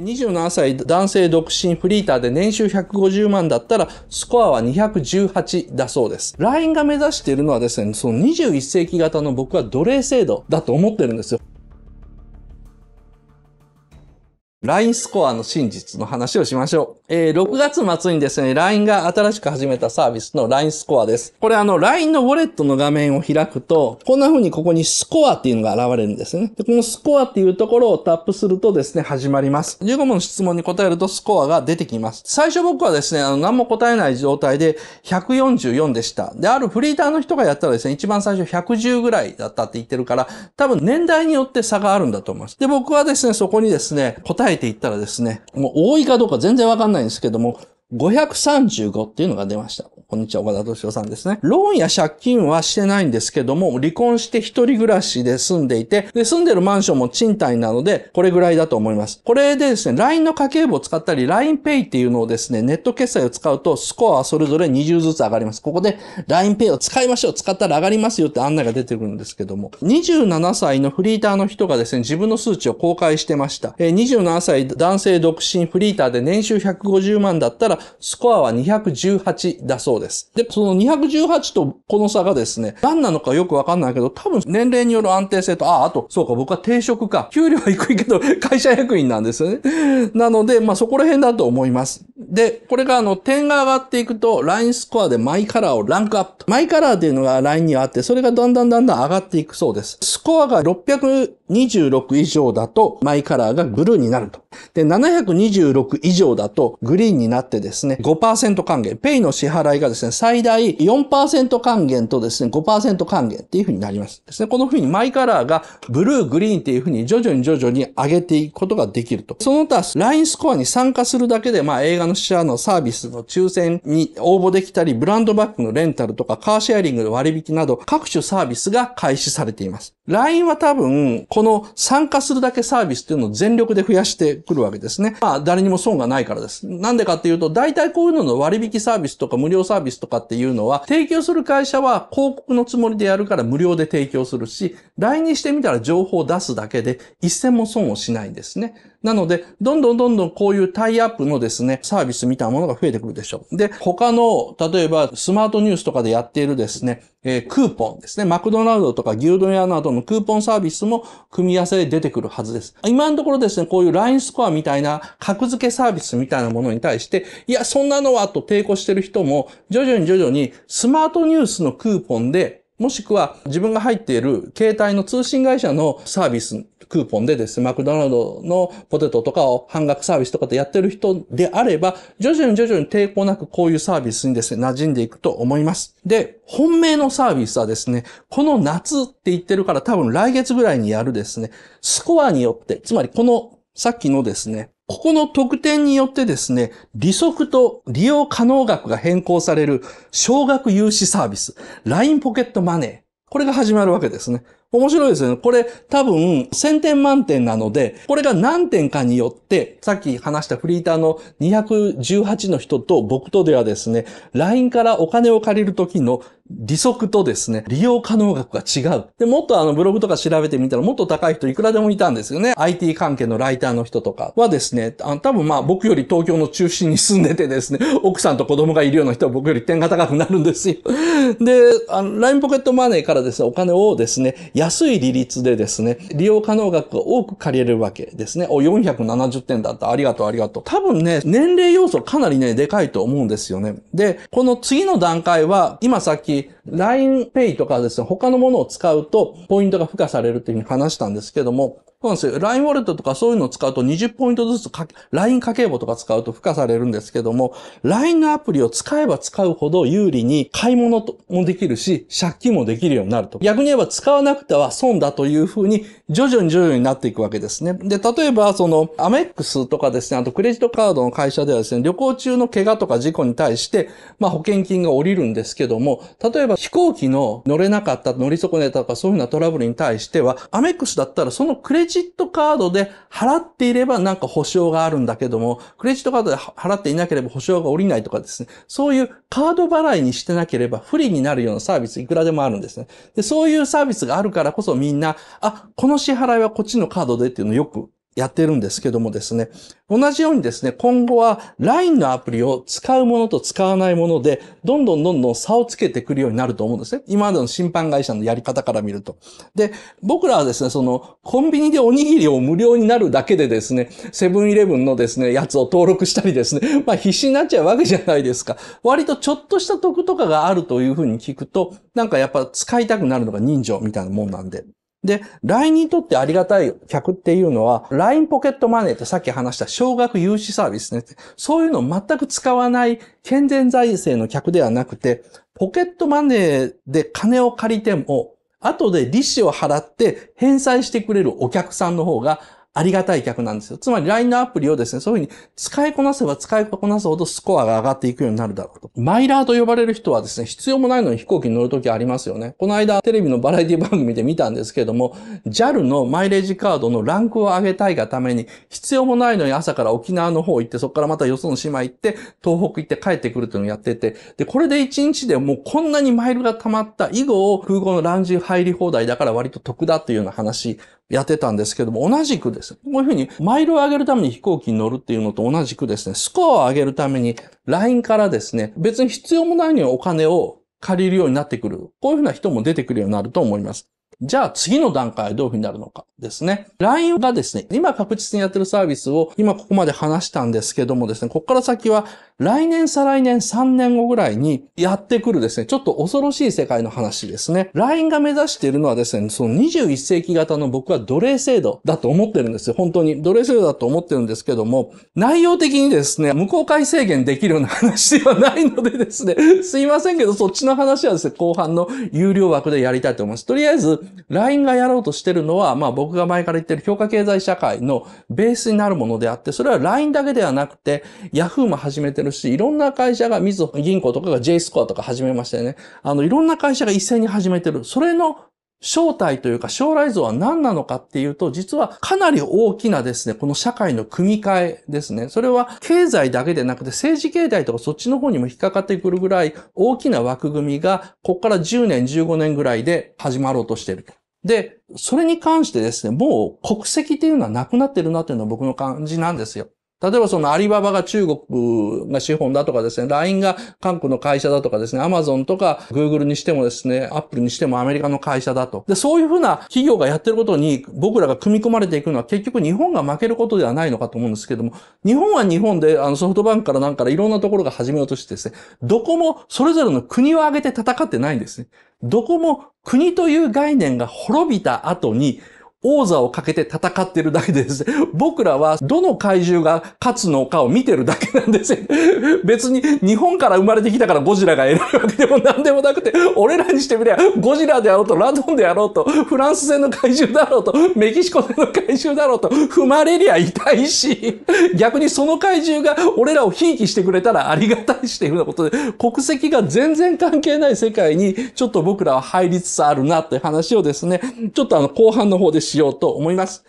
27歳男性独身フリーターで年収150万だったらスコアは218だそうです。LINE が目指しているのはですね、その21世紀型の僕は奴隷制度だと思ってるんですよ。LINE スコアの真実の話をしましょう。えー、6月末にですね、LINE が新しく始めたサービスの LINE スコアです。これあの、LINE のウォレットの画面を開くと、こんな風にここにスコアっていうのが現れるんですね。で、このスコアっていうところをタップするとですね、始まります。15問の質問に答えるとスコアが出てきます。最初僕はですね、あの、何も答えない状態で144でした。で、あるフリーターの人がやったらですね、一番最初110ぐらいだったって言ってるから、多分年代によって差があるんだと思います。で、僕はですね、そこにですね、答ええていったらですね、もう多いかどうか全然わかんないんですけども、535っていうのが出ました。こんにちは、岡田敏夫さんですね。ローンや借金はしてないんですけども、離婚して一人暮らしで住んでいて、で、住んでるマンションも賃貸なので、これぐらいだと思います。これでですね、LINE の家計簿を使ったり、LINEPay っていうのをですね、ネット決済を使うと、スコアはそれぞれ20ずつ上がります。ここで LINEPay を使いましょう、使ったら上がりますよって案内が出てくるんですけども、27歳のフリーターの人がですね、自分の数値を公開してました。え27歳男性独身フリーターで年収150万だったら、スコアは218だそうです。です。で、その218とこの差がですね、何なのかよくわかんないけど、多分年齢による安定性と、ああ、あと、そうか、僕は定職か。給料は低いけど、会社役員なんですよね。なので、まあそこら辺だと思います。で、これがあの、点が上がっていくと、ラインスコアでマイカラーをランクアップ。マイカラーっていうのがラインにあって、それがだんだんだんだん上がっていくそうです。スコアが600 26以上だとマイカラーがブルーになると。で、726以上だとグリーンになってですね、5%還元。ペイの支払いがですね、最大4%還元とですね、5%還元っていう風になります。ですね、この風にマイカラーがブルー、グリーンっていう風に徐々に徐々に上げていくことができると。その他、LINE スコアに参加するだけで、まあ映画の支社のサービスの抽選に応募できたり、ブランドバッグのレンタルとか、カーシェアリングの割引など、各種サービスが開始されています。LINE は多分、この参加するだけサービスっていうのを全力で増やしてくるわけですね。まあ、誰にも損がないからです。なんでかっていうと、大体こういうのの割引サービスとか無料サービスとかっていうのは、提供する会社は広告のつもりでやるから無料で提供するし、LINE にしてみたら情報を出すだけで一銭も損をしないんですね。なので、どんどんどんどんこういうタイアップのですね、サービスみたいなものが増えてくるでしょう。で、他の、例えばスマートニュースとかでやっているですね、えー、クーポンですね。マクドナルドとか牛丼屋などのクーポンサービスも組み合わせで出てくるはずです。今のところですね、こういうラインスコアみたいな格付けサービスみたいなものに対して、いや、そんなのはと抵抗してる人も、徐々に徐々にスマートニュースのクーポンでもしくは自分が入っている携帯の通信会社のサービス、クーポンでですね、マクドナルドのポテトとかを半額サービスとかでやってる人であれば、徐々に徐々に抵抗なくこういうサービスにですね、馴染んでいくと思います。で、本命のサービスはですね、この夏って言ってるから多分来月ぐらいにやるですね、スコアによって、つまりこのさっきのですね、ここの特典によってですね、利息と利用可能額が変更される少額融資サービス、LINE ポケットマネー。これが始まるわけですね。面白いですね。これ多分1000点満点なので、これが何点かによって、さっき話したフリーターの218の人と僕とではですね、LINE からお金を借りるときの利息とですね、利用可能額が違う。で、もっとあのブログとか調べてみたらもっと高い人いくらでもいたんですよね。IT 関係のライターの人とかはですね、あ多分まあ僕より東京の中心に住んでてですね、奥さんと子供がいるような人は僕より点が高くなるんですよ。で、LINE ポケットマネーからですね、お金をですね、安い利率でですね、利用可能額が多く借りれるわけですね。お、470点だった。ありがとう、ありがとう。多分ね、年齢要素かなりね、でかいと思うんですよね。で、この次の段階は、今さっき LINEPay とかですね、他のものを使うと、ポイントが付加されるというふうに話したんですけども、なんですよ。ラインウォレットとかそういうのを使うと20ポイントずつか、l i n 家計簿とか使うと付加されるんですけども、ラインのアプリを使えば使うほど有利に買い物もできるし、借金もできるようになると。逆に言えば使わなくては損だというふうに、徐々に徐々になっていくわけですね。で、例えば、その、アメックスとかですね、あとクレジットカードの会社ではですね、旅行中の怪我とか事故に対して、まあ保険金が降りるんですけども、例えば飛行機の乗れなかった、乗り損ねたとかそういうようなトラブルに対しては、アメックスだったらそのクレジットジットカードで払っていればなんか保証があるんだけども、クレジットカードで払っていなければ保証が下りないとかですね、そういうカード払いにしてなければ不利になるようなサービスいくらでもあるんですね。で、そういうサービスがあるからこそみんな、あ、この支払いはこっちのカードでっていうのをよくやってるんですけどもですね、同じようにですね、今後は LINE のアプリを使うものと使わないもので、どんどんどんどん差をつけてくるようになると思うんですね。今までの審判会社のやり方から見ると。で、僕らはですね、その、コンビニでおにぎりを無料になるだけでですね、セブンイレブンのですね、やつを登録したりですね、まあ必死になっちゃうわけじゃないですか。割とちょっとした得とかがあるというふうに聞くと、なんかやっぱ使いたくなるのが人情みたいなもんなんで。で、LINE にとってありがたい客っていうのは、LINE ポケットマネーってさっき話した少額融資サービスね。そういうのを全く使わない健全財政の客ではなくて、ポケットマネーで金を借りても、後で利子を払って返済してくれるお客さんの方がありがたい客なんですよ。つまり LINE のアプリをですね、そういうふうに使いこなせば使いこなすほどスコアが上がっていくようになるだろうと。マイラーと呼ばれる人はですね、必要もないのに飛行機に乗るときありますよね。この間テレビのバラエティ番組で見たんですけれども、JAL のマイレージカードのランクを上げたいがために、必要もないのに朝から沖縄の方行って、そこからまたよその島行って、東北行って帰ってくるというのをやってて、で、これで1日でもうこんなにマイルが溜まった以後空港のランジ入り放題だから割と得だというような話やってたんですけども、同じくです。こういうふうに、マイルを上げるために飛行機に乗るっていうのと同じくですね、スコアを上げるために、LINE からですね、別に必要もないのにお金を借りるようになってくる。こういうふうな人も出てくるようになると思います。じゃあ次の段階はどういうふうになるのかですね。LINE がですね、今確実にやってるサービスを今ここまで話したんですけどもですね、ここから先は来年再来年3年後ぐらいにやってくるですね、ちょっと恐ろしい世界の話ですね。LINE が目指しているのはですね、その21世紀型の僕は奴隷制度だと思ってるんですよ。本当に奴隷制度だと思ってるんですけども、内容的にですね、無公開制限できるような話ではないのでですね、すいませんけど、そっちの話はですね、後半の有料枠でやりたいと思います。とりあえず、LINE がやろうとしてるのは、まあ僕が前から言ってる評価経済社会のベースになるものであって、それは LINE だけではなくて、Yahoo も始めてるし、いろんな会社が、みずほ銀行とかが J スコアとか始めましたよね。あの、いろんな会社が一斉に始めてる。それの正体というか将来像は何なのかっていうと、実はかなり大きなですね、この社会の組み替えですね。それは経済だけでなくて政治経済とかそっちの方にも引っかかってくるぐらい大きな枠組みが、ここから10年、15年ぐらいで始まろうとしていると。で、それに関してですね、もう国籍っていうのはなくなってるなというのは僕の感じなんですよ。例えばそのアリババが中国が資本だとかですね、LINE が韓国の会社だとかですね、Amazon とか Google にしてもですね、Apple にしてもアメリカの会社だと。で、そういうふうな企業がやってることに僕らが組み込まれていくのは結局日本が負けることではないのかと思うんですけども、日本は日本であのソフトバンクからなんからいろんなところが始めようとしてですね、どこもそれぞれの国を挙げて戦ってないんですね。どこも国という概念が滅びた後に、王座をかけて戦ってるだけです。僕らはどの怪獣が勝つのかを見てるだけなんですよ。別に日本から生まれてきたからゴジラが偉いわけでも何でもなくて、俺らにしてみりゃゴジラであろうとラドンであろうと、フランス製の怪獣だろうと、メキシコ製の怪獣だろうと、踏まれりゃ痛いし、逆にその怪獣が俺らをひいきしてくれたらありがたいしていうようなことで、国籍が全然関係ない世界にちょっと僕らは入りつつあるなって話をですね、ちょっとあの後半の方でしようと思います。